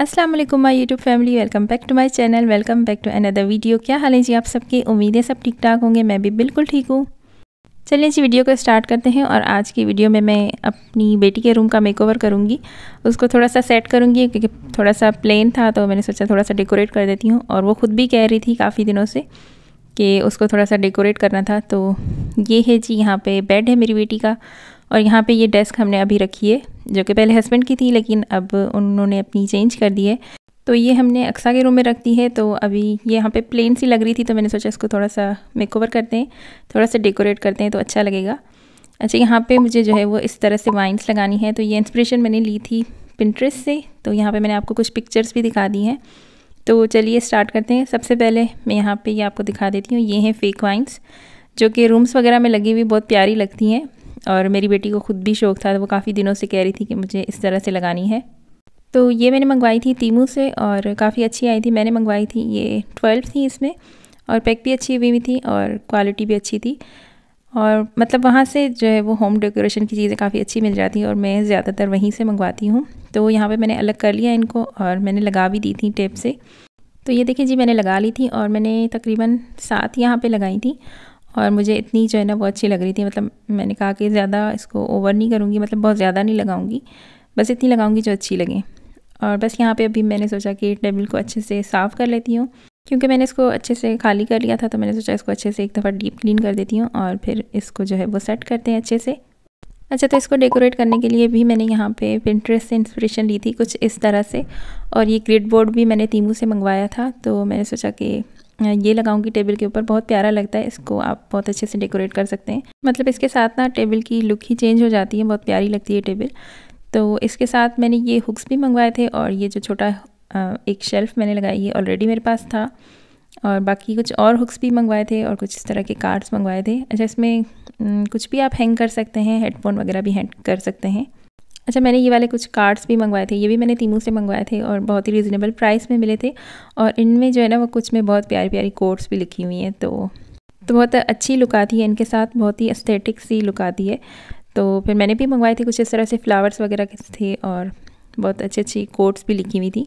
अस्सलाम वालेकुम my YouTube family welcome back to my channel welcome back to another video क्या हाल है जी आप सबकी उम्मीदें सब ठीक ठाक होंगे मैं भी बिल्कुल ठीक हूँ चलिए जी वीडियो को स्टार्ट करते हैं और आज की वीडियो में मैं अपनी बेटी के रूम का मेकओवर करूँगी उसको थोड़ा सा सेट करूँगी क्योंकि थोड़ा सा प्लेन था तो मैंने सोचा थोड़ा सा डेकोरेट कर देती हूँ और वो ख़ुद भी कह रही थी काफ़ी दिनों से कि उसको थोड़ा सा डेकोरेट करना था तो ये है जी यहाँ पे बेड है मेरी बेटी का और यहाँ पे ये डेस्क हमने अभी रखी है जो कि पहले हस्बैंड की थी लेकिन अब उन्होंने अपनी चेंज कर दी है तो ये हमने अक्सा के रूम में रख दी है तो अभी ये यहाँ पे प्लेन सी लग रही थी तो मैंने सोचा इसको थोड़ा सा मेकओवर करते हैं थोड़ा सा डेकोरेट करते हैं तो अच्छा लगेगा अच्छा यहाँ पे मुझे जो है वो इस तरह से वाइन्स लगानी है तो ये इंस्परेशन मैंने ली थी पिंट्रेस से तो यहाँ पर मैंने आपको कुछ पिक्चर्स भी दिखा दी हैं तो चलिए स्टार्ट करते हैं सबसे पहले मैं यहाँ पर ये आपको दिखा देती हूँ ये हैं फेक वाइन्स जो कि रूम्स वगैरह में लगी हुई बहुत प्यारी लगती हैं और मेरी बेटी को ख़ुद भी शौक़ था तो वो काफ़ी दिनों से कह रही थी कि मुझे इस तरह से लगानी है तो ये मैंने मंगवाई थी तीमू से और काफ़ी अच्छी आई थी मैंने मंगवाई थी ये ट्वेल्व थी इसमें और पैक भी अच्छी हुई हुई थी और क्वालिटी भी अच्छी थी और मतलब वहाँ से जो है वो होम डेकोरेशन की चीज़ें काफ़ी अच्छी मिल जाती हैं और मैं ज़्यादातर वहीं से मंगवाती हूँ तो यहाँ पे मैंने अलग कर लिया इनको और मैंने लगा भी दी थी टेप से तो ये देखिए जी मैंने लगा ली थी और मैंने तकरीबन सात यहाँ पे लगाई थी और मुझे इतनी जो है ना वो अच्छी लग रही थी मतलब मैंने कहा कि ज़्यादा इसको ओवर नहीं करूँगी मतलब बहुत ज़्यादा नहीं लगाऊँगी बस इतनी लगाऊँगी जो अच्छी लगे और बस यहाँ पे अभी मैंने सोचा कि टेबल को अच्छे से साफ़ कर लेती हूँ क्योंकि मैंने इसको अच्छे से खाली कर लिया था तो मैंने सोचा इसको अच्छे से एक दफ़ा डीप क्लीन कर देती हूँ और फिर इसको जो है वो सेट करते हैं अच्छे से अच्छा तो इसको डेकोरेट करने के लिए भी मैंने यहाँ पे पिंटरेस्ट से इंस्पिरेशन ली थी कुछ इस तरह से और ये ग्रिड बोर्ड भी मैंने तीमू से मंगवाया था तो मैंने सोचा कि ये लगाऊंगी टेबल के ऊपर बहुत प्यारा लगता है इसको आप बहुत अच्छे से डेकोरेट कर सकते हैं मतलब इसके साथ ना टेबल की लुक ही चेंज हो जाती है बहुत प्यारी लगती है टेबल तो इसके साथ मैंने ये हुक्स भी मंगवाए थे और ये जो छोटा एक शेल्फ़ मैंने लगाई ये ऑलरेडी मेरे पास था और बाकी कुछ और हुक्स भी मंगवाए थे और कुछ इस तरह के कार्ड्स मंगवाए थे अच्छा इसमें कुछ भी आप हैंग कर सकते हैं हेडफोन वगैरह भी हैंग कर सकते हैं अच्छा मैंने ये वाले कुछ कार्ड्स भी मंगवाए थे ये भी मैंने तीमू से मंगवाए थे और बहुत ही रिजनेबल प्राइस में मिले थे और इनमें जो है ना वो कुछ में बहुत प्यारी प्यारी कोट्स भी लिखी हुई हैं तो तो बहुत अच्छी लुक आती है इनके साथ बहुत ही अस्थेटिक सी लुक आती है तो फिर मैंने भी मंगवाए थे कुछ इस तरह से फ्लावर्स वगैरह के थे और बहुत अच्छी अच्छी कोट्स भी लिखी हुई थी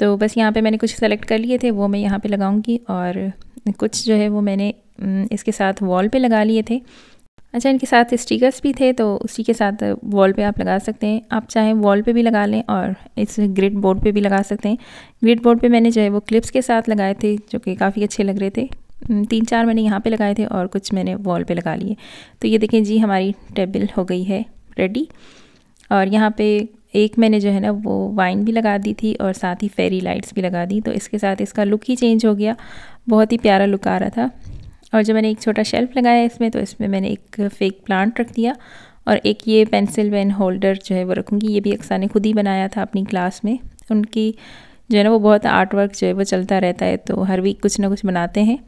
तो बस यहाँ पे मैंने कुछ सेलेक्ट कर लिए थे वो मैं यहाँ पे लगाऊंगी और कुछ जो है वो मैंने हम्म, इसके साथ वॉल पे लगा लिए थे अच्छा इनके साथ स्टिकर्स भी थे तो उसी के साथ वॉल पे आप लगा सकते हैं आप चाहें वॉल पे भी लगा लें और इस ग्रिड बोर्ड पे भी लगा सकते हैं ग्रिड बोर्ड पे मैंने जो है वो क्लिप्स के साथ लगाए थे जो कि काफ़ी अच्छे लग रहे थे तीन चार मैंने यहाँ पे लगाए थे और कुछ मैंने वॉल पे लगा लिए तो ये देखें जी हमारी टेबल हो गई है रेडी और यहाँ पर एक मैंने जो है ना वो वाइन भी लगा दी थी और साथ ही फेरी लाइट्स भी लगा दी तो इसके साथ इसका लुक ही चेंज हो गया बहुत ही प्यारा लुक आ रहा था और जब मैंने एक छोटा शेल्फ लगाया इसमें तो इसमें मैंने एक फेक प्लांट रख दिया और एक ये पेंसिल वेन होल्डर जो है वो रखूँगी ये भी अक्सा ने खुद ही बनाया था अपनी क्लास में उनकी जो है ना वो बहुत आर्ट वर्क जो है वो चलता रहता है तो हर वीक कुछ ना कुछ बनाते हैं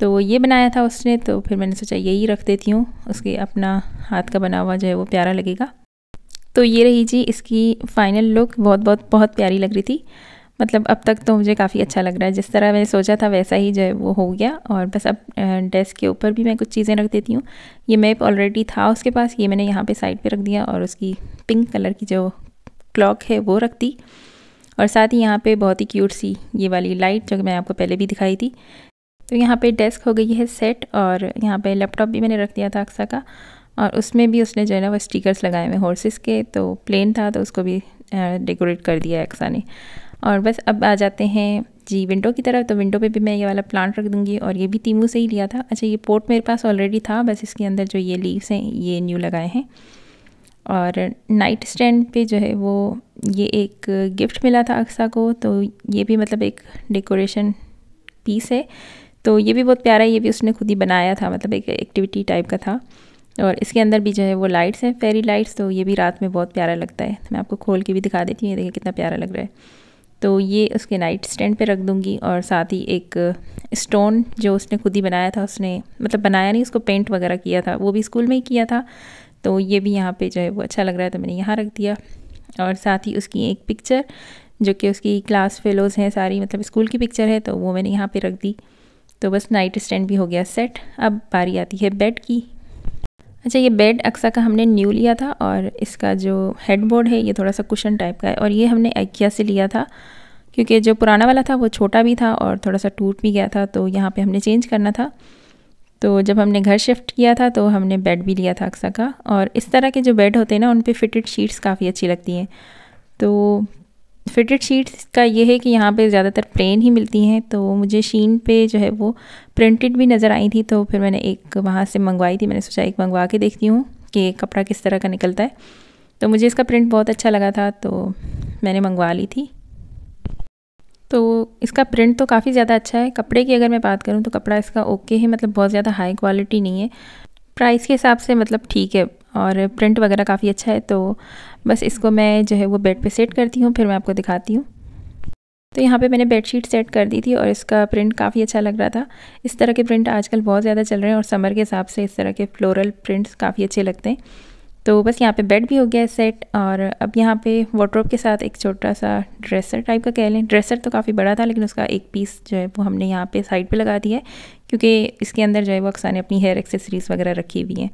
तो ये बनाया था उसने तो फिर मैंने सोचा यही रख देती हूँ उसके अपना हाथ का बना हुआ जो है वो प्यारा लगेगा तो ये रही जी इसकी फ़ाइनल लुक बहुत बहुत बहुत प्यारी लग रही थी मतलब अब तक तो मुझे काफ़ी अच्छा लग रहा है जिस तरह मैंने सोचा था वैसा ही जो है वो हो गया और बस अब डेस्क के ऊपर भी मैं कुछ चीज़ें रख देती हूँ ये मैप ऑलरेडी था उसके पास ये मैंने यहाँ पे साइड पे रख दिया और उसकी पिंक कलर की जो क्लॉक है वो रख दी और साथ ही यहाँ पर बहुत ही क्यूट सी ये वाली लाइट जो कि मैंने आपको पहले भी दिखाई थी तो यहाँ पर डेस्क हो गई है सेट और यहाँ पर लैपटॉप भी मैंने रख दिया था अक्सा का और उसमें भी उसने जो है ना वो स्टिकर्स लगाए हुए हॉर्सेस के तो प्लेन था तो उसको भी डेकोरेट कर दिया एक्सा ने और बस अब आ जाते हैं जी विंडो की तरफ तो विंडो पे भी मैं ये वाला प्लांट रख दूँगी और ये भी तीमू से ही लिया था अच्छा ये पोर्ट मेरे पास ऑलरेडी था बस इसके अंदर जो ये लीव्स हैं ये न्यू लगाए हैं और नाइट स्टैंड पे जो है वो ये एक गिफ्ट मिला था अक्सा को तो ये भी मतलब एक डेकोरेशन पीस है तो ये भी बहुत प्यारा है ये भी उसने खुद ही बनाया था मतलब एक एक्टिविटी टाइप का था और इसके अंदर भी जो है वो लाइट्स हैं फेरी लाइट्स तो ये भी रात में बहुत प्यारा लगता है तो मैं आपको खोल के भी दिखा देती हूँ ये देखिए कितना प्यारा लग रहा है तो ये उसके नाइट स्टैंड पे रख दूँगी और साथ ही एक स्टोन जो उसने खुद ही बनाया था उसने मतलब बनाया नहीं उसको पेंट वगैरह किया था वो भी स्कूल में ही किया था तो ये भी यहाँ पे जो है वो अच्छा लग रहा है तो मैंने यहाँ रख दिया और साथ ही उसकी एक पिक्चर जो कि उसकी क्लास फेलोज़ हैं सारी मतलब स्कूल की पिक्चर है तो वो मैंने यहाँ पर रख दी तो बस नाइट स्टैंड भी हो गया सेट अब बारी आती है बेड की अच्छा ये बेड अक्सा का हमने न्यू लिया था और इसका जो हेड बोर्ड है ये थोड़ा सा कुशन टाइप का है और ये हमने एक्या से लिया था क्योंकि जो पुराना वाला था वो छोटा भी था और थोड़ा सा टूट भी गया था तो यहाँ पे हमने चेंज करना था तो जब हमने घर शिफ्ट किया था तो हमने बेड भी लिया था अक्सा का और इस तरह के जो बेड होते हैं ना उन पर फिटेड शीट्स काफ़ी अच्छी लगती हैं तो फिटेड शीट्स का ये है कि यहाँ पे ज़्यादातर प्लेन ही मिलती हैं तो मुझे शीन पे जो है वो प्रिंटेड भी नज़र आई थी तो फिर मैंने एक वहाँ से मंगवाई थी मैंने सोचा एक मंगवा के देखती हूँ कि कपड़ा किस तरह का निकलता है तो मुझे इसका प्रिंट बहुत अच्छा लगा था तो मैंने मंगवा ली थी तो इसका प्रिंट तो काफ़ी ज़्यादा अच्छा है कपड़े की अगर मैं बात करूँ तो कपड़ा इसका ओके है मतलब बहुत ज़्यादा हाई क्वालिटी नहीं है प्राइस के हिसाब से मतलब ठीक है और प्रिंट वगैरह काफ़ी अच्छा है तो बस इसको मैं जो है वो बेड पे सेट करती हूँ फिर मैं आपको दिखाती हूँ तो यहाँ पे मैंने बेडशीट सेट कर दी थी और इसका प्रिंट काफ़ी अच्छा लग रहा था इस तरह के प्रिंट आजकल बहुत ज़्यादा चल रहे हैं और समर के हिसाब से इस तरह के फ्लोरल प्रिंट्स काफ़ी अच्छे लगते हैं तो बस यहाँ पे बेड भी हो गया है सेट और अब यहाँ पे वार्ड्रोब के साथ एक छोटा सा ड्रेसर टाइप का कह लें ड्रेसर तो काफ़ी बड़ा था लेकिन उसका एक पीस जो है वो हमने यहाँ पे साइड पे लगा दिया है क्योंकि इसके अंदर जो है वो अक्सर ने अपनी हेयर एक्सेसरीज़ वगैरह रखी हुई हैं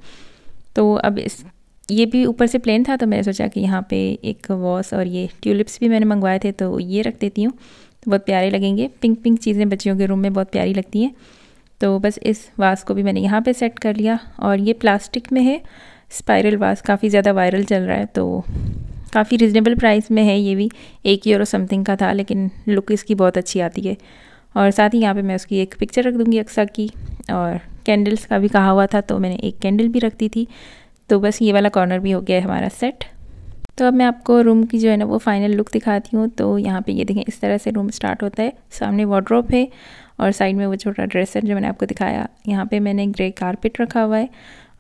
तो अब इस ये भी ऊपर से प्लेन था तो मैंने सोचा कि यहाँ पे एक वॉस और ये ट्यूलिप्स भी मैंने मंगवाए थे तो ये रख देती हूँ तो बहुत प्यारे लगेंगे पिंक पिंक चीज़ें बच्चियों के रूम में बहुत प्यारी लगती हैं तो बस इस वास को भी मैंने यहाँ पे सेट कर लिया और ये प्लास्टिक में है स्पायरल वास काफ़ी ज़्यादा वायरल चल रहा है तो काफ़ी रिजनेबल प्राइस में है ये भी एक यूरो समथिंग का था लेकिन लुक इसकी बहुत अच्छी आती है और साथ ही यहाँ पे मैं उसकी एक पिक्चर रख दूँगी अक्सा की और कैंडल्स का भी कहा हुआ था तो मैंने एक कैंडल भी रख दी थी तो बस ये वाला कॉर्नर भी हो गया है हमारा सेट तो अब मैं आपको रूम की जो है ना वो फाइनल लुक दिखाती हूँ तो यहाँ पे ये देखें इस तरह से रूम स्टार्ट होता है सामने वॉड्रॉप है और साइड में वो छोटा ड्रेसर जो मैंने आपको दिखाया यहाँ पे मैंने ग्रे कारपेट रखा हुआ है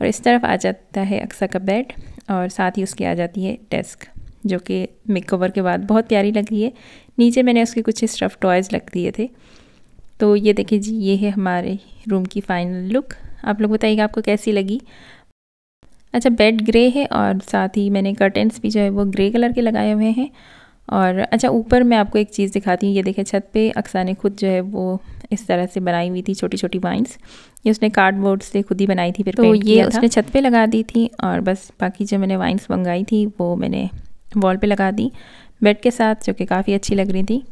और इस तरफ आ जाता है अक्सा का बेड और साथ ही उसकी आ जाती है डेस्क जो कि मेकओवर के बाद बहुत प्यारी लग रही है नीचे मैंने उसके कुछ स्टफ़ टॉयज़ रख दिए थे तो ये देखिए जी ये है हमारे रूम की फाइनल लुक आप लोग बताइएगा आपको कैसी लगी अच्छा बेड ग्रे है और साथ ही मैंने कर्टेंस भी जो है वो ग्रे कलर के लगाए हुए हैं और अच्छा ऊपर मैं आपको एक चीज़ दिखाती हूँ ये देखिए छत पे अक्सा ने खुद जो है वो इस तरह से बनाई हुई थी छोटी छोटी वाइन्स ये उसने कार्डबोर्ड से खुद ही बनाई थी फिर तो ये उसने छत पे लगा दी थी और बस बाकी जो मैंने वाइन्स मंगाई थी वो मैंने वॉल पे लगा दी बेड के साथ जो कि काफ़ी अच्छी लग रही थी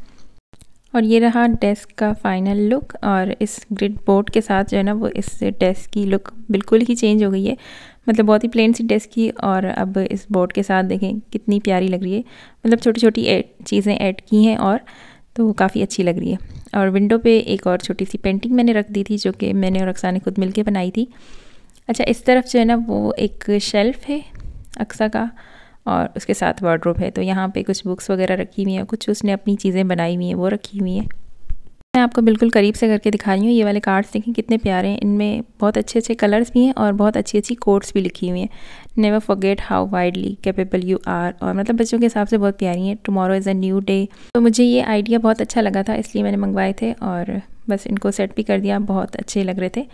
और ये रहा डेस्क का फाइनल लुक और इस ग्रिड बोर्ड के साथ जो है ना वो इस डेस्क की लुक बिल्कुल ही चेंज हो गई है मतलब बहुत ही प्लेन सी डेस्क की और अब इस बोर्ड के साथ देखें कितनी प्यारी लग रही है मतलब छोटी छोटी चीज़ें ऐड की हैं और तो काफ़ी अच्छी लग रही है और विंडो पे एक और छोटी सी पेंटिंग मैंने रख दी थी जो कि मैंने और अक्सा ने खुद मिलके बनाई थी अच्छा इस तरफ जो है ना वो एक शेल्फ़ है अक्सा का और उसके साथ वार्ड्रोब है तो यहाँ पे कुछ बुक्स वगैरह रखी हुई हैं कुछ उसने अपनी चीज़ें बनाई हुई हैं वो रखी हुई हैं मैं आपको बिल्कुल करीब से करके दिखा रही हूँ ये वाले कार्ड्स देखें कितने प्यारे हैं इनमें बहुत अच्छे अच्छे कलर्स भी हैं और बहुत अच्छी अच्छी कोड्स भी लिखी हुई हैं never forget how widely capable you are और मतलब बच्चों के हिसाब से बहुत प्यारी हैं tomorrow is a new day तो मुझे ये आइडिया बहुत अच्छा लगा था इसलिए मैंने मंगवाए थे और बस इनको सेट भी कर दिया बहुत अच्छे लग रहे थे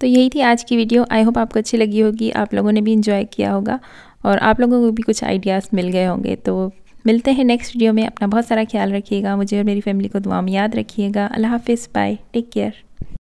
तो यही थी आज की वीडियो आई होप आपको अच्छी लगी होगी आप लोगों ने भी इंजॉय किया होगा और आप लोगों को भी कुछ आइडियाज़ मिल गए होंगे तो मिलते हैं नेक्स्ट वीडियो में अपना बहुत सारा ख्याल रखिएगा मुझे और मेरी फैमिली को दुआ में याद रखिएगा अल्लाह हाफिज़ बाय टेक केयर